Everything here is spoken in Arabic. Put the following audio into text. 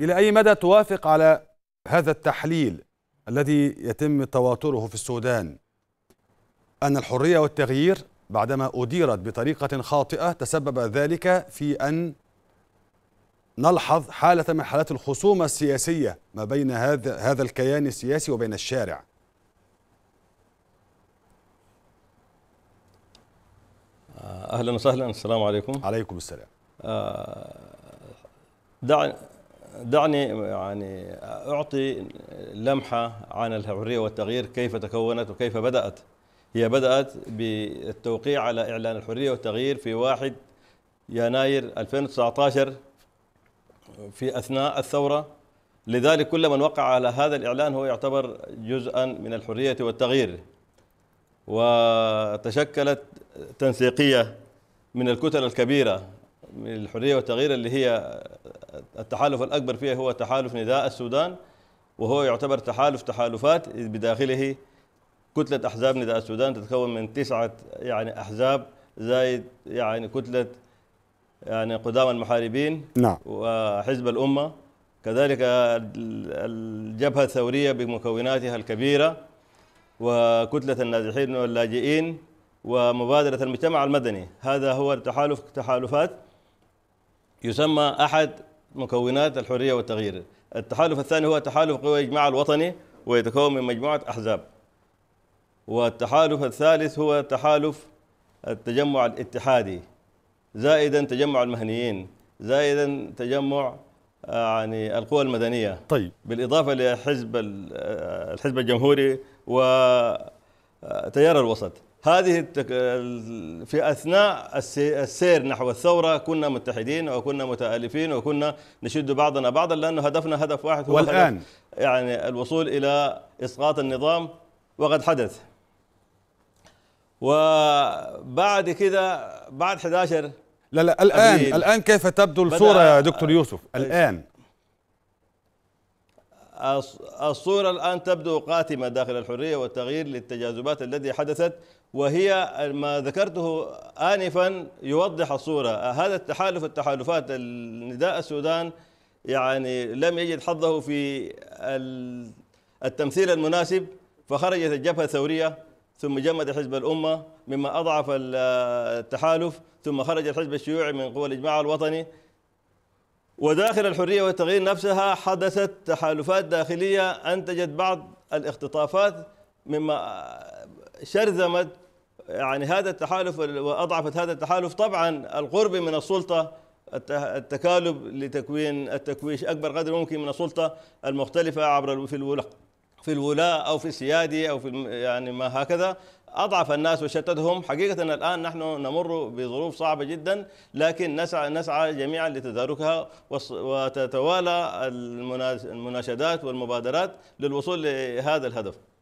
إلى أي مدى توافق على هذا التحليل الذي يتم تواتره في السودان أن الحرية والتغيير بعدما أديرت بطريقة خاطئة تسبب ذلك في أن نلحظ حالة من حالات الخصومة السياسية ما بين هذا هذا الكيان السياسي وبين الشارع أهلا وسهلا السلام عليكم عليكم السلام آه، دعني دعني يعني اعطي لمحه عن الحريه والتغيير كيف تكونت وكيف بدات هي بدات بالتوقيع على اعلان الحريه والتغيير في 1 يناير 2019 في اثناء الثوره لذلك كل من وقع على هذا الاعلان هو يعتبر جزءا من الحريه والتغيير وتشكلت تنسيقيه من الكتل الكبيره من الحريه والتغيير اللي هي التحالف الأكبر فيها هو تحالف نداء السودان وهو يعتبر تحالف تحالفات بداخله كتلة أحزاب نداء السودان تتكون من تسعة يعني أحزاب زائد يعني كتلة يعني قدام المحاربين نعم وحزب الأمة كذلك الجبهة الثورية بمكوناتها الكبيرة وكتلة النازحين واللاجئين ومبادرة المجتمع المدني هذا هو التحالف تحالفات يسمى أحد مكونات الحرية والتغيير التحالف الثاني هو تحالف قوى الإجماع الوطني ويتكون من مجموعة أحزاب والتحالف الثالث هو تحالف التجمع الاتحادي زائدا تجمع المهنيين زائدا تجمع آه، يعني القوى المدنية طيب بالإضافة لحزب آه، الحزب الجمهوري وتيار آه، الوسط هذه في اثناء السير نحو الثوره كنا متحدين وكنا متالفين وكنا نشد بعضنا بعضا لانه هدفنا هدف واحد هو والان يعني الوصول الى اسقاط النظام وقد حدث وبعد كذا بعد 11 لا لا الان الان كيف تبدو الصوره يا دكتور يوسف الان الصورة الآن تبدو قاتمة داخل الحرية والتغيير للتجاذبات التي حدثت وهي ما ذكرته آنفا يوضح الصورة هذا التحالف التحالفات النداء السودان يعني لم يجد حظه في التمثيل المناسب فخرجت الجبهة الثورية ثم جمد حزب الأمة مما أضعف التحالف ثم خرج الحزب الشيوعي من قوى الإجماع الوطني وداخل الحرية والتغيير نفسها حدثت تحالفات داخلية أنتجت بعض الاختطافات مما شرذمت يعني هذا التحالف وأضعفت هذا التحالف طبعا القرب من السلطة التكالب لتكوين التكويش أكبر قدر ممكن من السلطة المختلفة عبر في في الولاة أو في السيادة أو في يعني ما هكذا أضعف الناس وشتتهم حقيقة الآن نحن نمر بظروف صعبة جدا لكن نسعى, نسعى جميعا لتداركها وتتوالى المناشدات والمبادرات للوصول لهذا الهدف